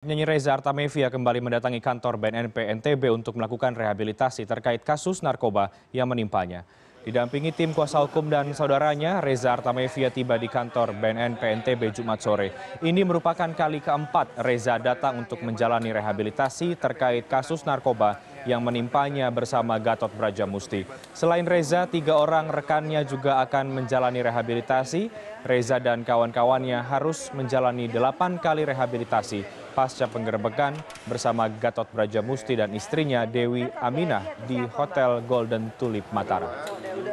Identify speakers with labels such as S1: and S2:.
S1: Nyanyi Reza Artamevia kembali mendatangi kantor BNNP NTB untuk melakukan rehabilitasi terkait kasus narkoba yang menimpanya. Didampingi tim kuasa hukum dan saudaranya, Reza Artamevia tiba di kantor BNNP NTB Jumat sore. Ini merupakan kali keempat Reza datang untuk menjalani rehabilitasi terkait kasus narkoba yang menimpanya bersama gatot Brajamusti. Selain Reza, tiga orang rekannya juga akan menjalani rehabilitasi. Reza dan kawan-kawannya harus menjalani delapan kali rehabilitasi pasca penggerbekan bersama Gatot Brajamusti dan istrinya Dewi Aminah di Hotel Golden Tulip
S2: Mataram.